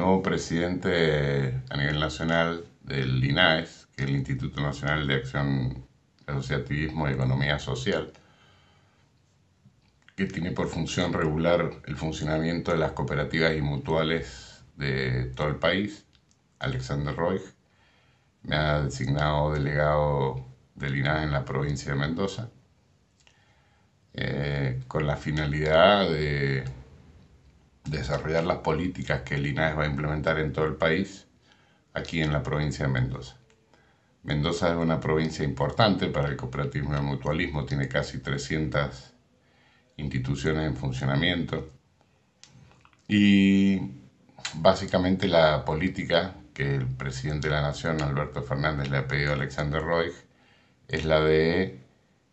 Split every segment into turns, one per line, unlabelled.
nuevo presidente a nivel nacional del INAES, que es el Instituto Nacional de Acción, Asociativismo y Economía Social, que tiene por función regular el funcionamiento de las cooperativas y mutuales de todo el país, Alexander Roig, me ha designado delegado del INAES en la provincia de Mendoza, eh, con la finalidad de desarrollar las políticas que el INAES va a implementar en todo el país, aquí en la provincia de Mendoza. Mendoza es una provincia importante para el cooperativismo y el mutualismo, tiene casi 300 instituciones en funcionamiento. Y básicamente la política que el presidente de la Nación, Alberto Fernández, le ha pedido a Alexander Roig es la de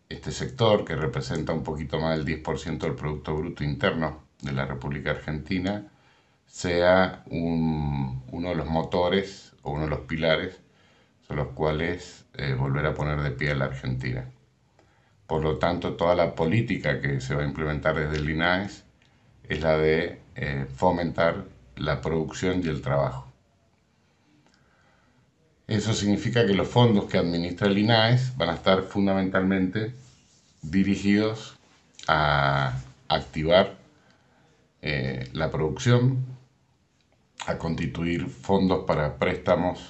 este sector que representa un poquito más del 10% del Producto Bruto Interno de la República Argentina sea uno de los motores o uno de los pilares sobre los cuales eh, volver a poner de pie a la Argentina. Por lo tanto, toda la política que se va a implementar desde el INAES es la de eh, fomentar la producción y el trabajo. Eso significa que los fondos que administra el INAES van a estar fundamentalmente dirigidos a activar eh, la producción, a constituir fondos para préstamos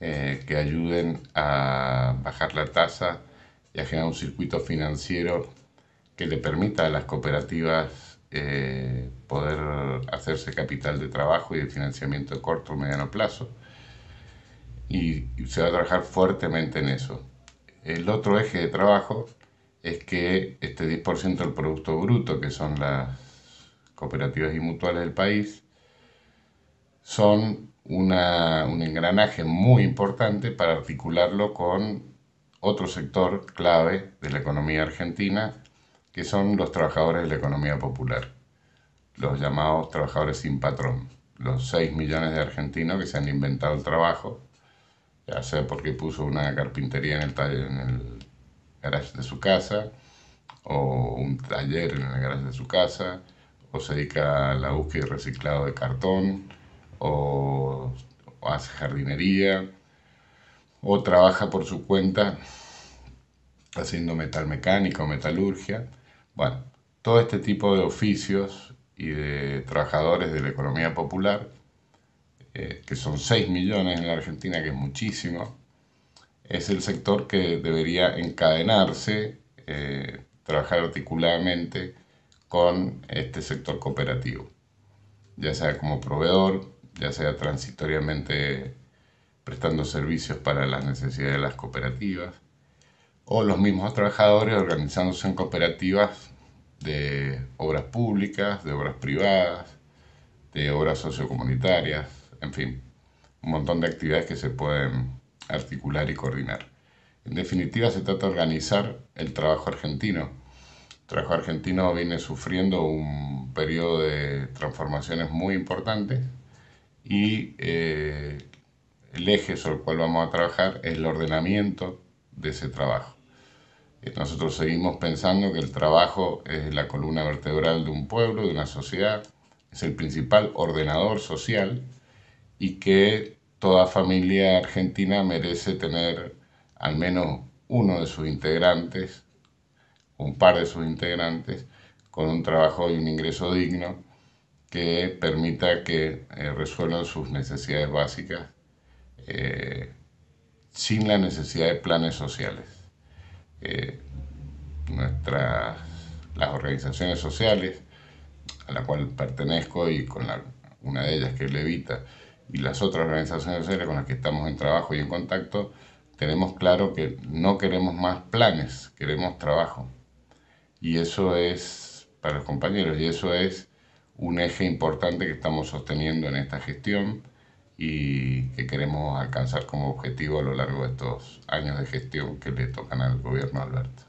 eh, que ayuden a bajar la tasa y a generar un circuito financiero que le permita a las cooperativas eh, poder hacerse capital de trabajo y de financiamiento de corto o mediano plazo. y se va a trabajar fuertemente en eso. El otro eje de trabajo es que este 10% del Producto Bruto, que son las cooperativas y mutuales del país son un engranaje muy importante para articularlo con otro sector clave de la economía argentina, que son los trabajadores de la economía popular, los llamados trabajadores sin patrón, los 6 millones de argentinos que se han inventado el trabajo, ya sea porque puso una carpintería en el, taller, en el garage de su casa, o un taller en el garage de su casa, o se dedica a la búsqueda y reciclado de cartón, o, hace jardinería, o trabaja por su cuenta haciendo metalmecánica o metalurgia. Bueno, todo este tipo de oficios y de trabajadores de la economía popular, eh, que son 6 millones en la Argentina, que es muchísimo, es el sector que debería encadenarse, eh, trabajar articuladamente con este sector cooperativo, ya sea como proveedor, ya sea transitoriamente prestando servicios para las necesidades de las cooperativas, o los mismos trabajadores organizándose en cooperativas de obras públicas, de obras privadas, de obras sociocomunitarias, en fin, un montón de actividades que se pueden articular y coordinar. En definitiva, se trata de organizar el trabajo argentino trabajo argentino viene sufriendo un periodo de transformaciones muy importantes y eh, el eje sobre el cual vamos a trabajar es el ordenamiento de ese trabajo. Eh, nosotros seguimos pensando que el trabajo es la columna vertebral de un pueblo, de una sociedad, es el principal ordenador social y que toda familia argentina merece tener al menos uno de sus integrantes un par de sus integrantes con un trabajo y un ingreso digno que permita que eh, resuelvan sus necesidades básicas eh, sin la necesidad de planes sociales. Eh, nuestras, las organizaciones sociales a la cual pertenezco y con una de ellas que es Levita y las otras organizaciones sociales con las que estamos en trabajo y en contacto, tenemos claro que no queremos más planes, queremos trabajo y eso es para los compañeros y eso es un eje importante que estamos sosteniendo en esta gestión y que queremos alcanzar como objetivo a lo largo de estos años de gestión que le tocan al gobierno Alberto.